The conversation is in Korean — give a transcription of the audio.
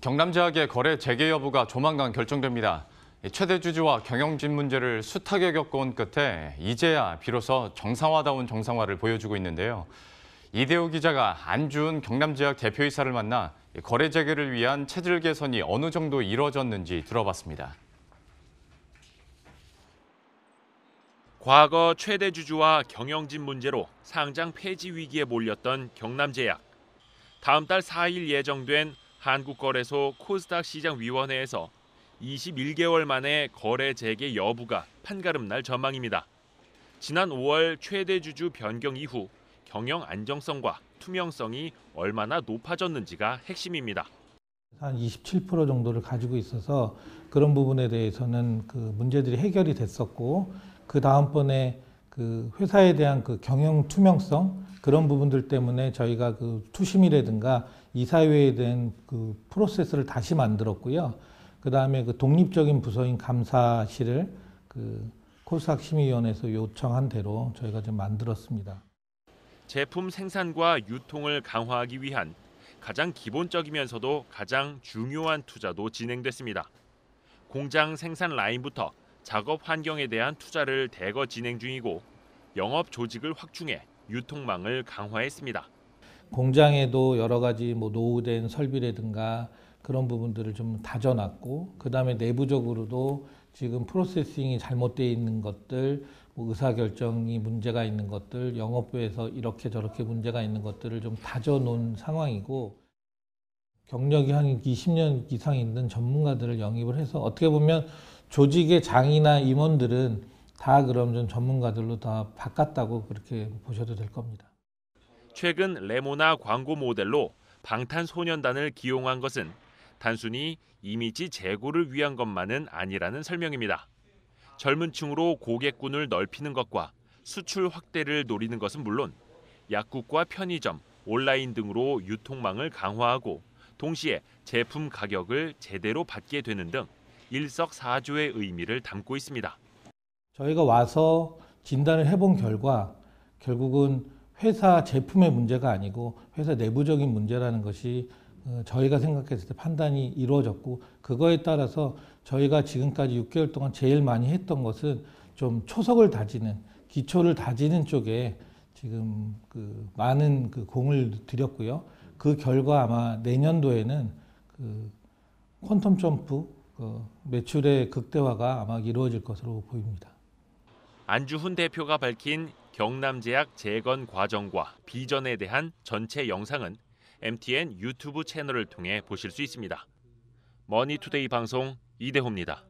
경남 제약의 거래 재개 여부가 조만간 결정됩니다. 최대 주주와 경영진 문제를 수탁에 겪어온 끝에 이제야 비로소 정상화다운 정상화를 보여주고 있는데요. 이대호 기자가 안주은 경남 제약 대표이사를 만나 거래 재개를 위한 체질 개선이 어느 정도 이뤄졌는지 들어봤습니다. 과거 최대 주주와 경영진 문제로 상장 폐지 위기에 몰렸던 경남제약. 다음 달 4일 예정된 한국거래소 코스닥 시장위원회에서 21개월 만에 거래 재개 여부가 판가름 날 전망입니다. 지난 5월 최대 주주 변경 이후 경영 안정성과 투명성이 얼마나 높아졌는지가 핵심입니다. 한 27% 정도를 가지고 있어서 그런 부분에 대해서는 그 문제들이 해결이 됐었고 그 다음번에 그 회사에 대한 그 경영 투명성 그런 부분들 때문에 저희가 그 투심이라든가 이사회에 대한 그 프로세스를 다시 만들었고요. 그 다음에 그 독립적인 부서인 감사실을 그 코스학 심의위원회에서 요청한 대로 저희가 좀 만들었습니다. 제품 생산과 유통을 강화하기 위한 가장 기본적이면서도 가장 중요한 투자도 진행됐습니다. 공장 생산 라인부터 작업 환경에 대한 투자를 대거 진행 중이고 영업 조직을 확충해 유통망을 강화했습니다. 공장에도 여러 가지 뭐 노후된 설비라든가 그런 부분들을 좀 다져놨고 그다음에 내부적으로도 지금 프로세싱이 잘못되어 있는 것들 뭐 의사결정이 문제가 있는 것들 영업부에서 이렇게 저렇게 문제가 있는 것들을 좀 다져놓은 상황이고 경력이 한 20년 이상 있는 전문가들을 영입을 해서 어떻게 보면 조직의 장이나 임원들은 다 그럼 좀 전문가들로 다 바꿨다고 그렇게 보셔도 될 겁니다. 최근 레모나 광고 모델로 방탄소년단을 기용한 것은 단순히 이미지 재고를 위한 것만은 아니라는 설명입니다. 젊은 층으로 고객군을 넓히는 것과 수출 확대를 노리는 것은 물론 약국과 편의점, 온라인 등으로 유통망을 강화하고 동시에 제품 가격을 제대로 받게 되는 등 일석사조의 의미를 담고 있습니다. 저희가 와서 진단을 해본 결과 결국은 회사 제품의 문제가 아니고 회사 내부적인 문제라는 것이 어, 저희가 생각했을 때 판단이 이루어졌고 그거에 따라서 저희가 지금까지 6개월 동안 제일 많이 했던 것은 좀 초석을 다지는 기초를 다지는 쪽에 지금 그 많은 그 공을 들였고요. 그 결과 아마 내년도에는 그 퀀텀 점프 그 매출의 극대화가 아마 이루어질 것으로 보입니다. 안주훈 대표가 밝힌 경남제약 재건 과정과 비전에 대한 전체 영상은 MTN 유튜브 채널을 통해 보실 수 있습니다. 머니투데이 방송 이대호입니다.